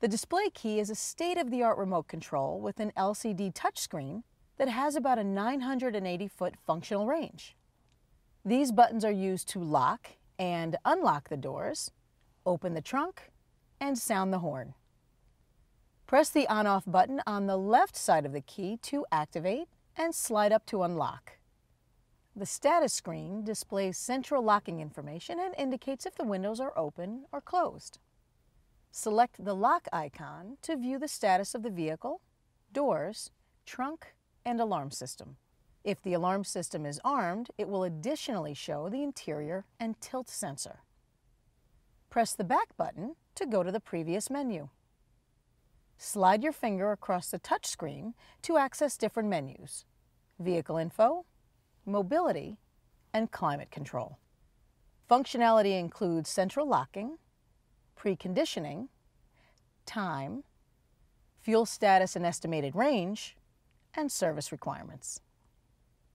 The display key is a state-of-the-art remote control with an LCD touchscreen that has about a 980-foot functional range. These buttons are used to lock and unlock the doors, open the trunk, and sound the horn. Press the on-off button on the left side of the key to activate and slide up to unlock. The status screen displays central locking information and indicates if the windows are open or closed. Select the lock icon to view the status of the vehicle, doors, trunk, and alarm system. If the alarm system is armed, it will additionally show the interior and tilt sensor. Press the back button to go to the previous menu. Slide your finger across the touchscreen to access different menus, Vehicle Info, Mobility, and Climate Control. Functionality includes central locking, preconditioning, time, fuel status and estimated range, and service requirements.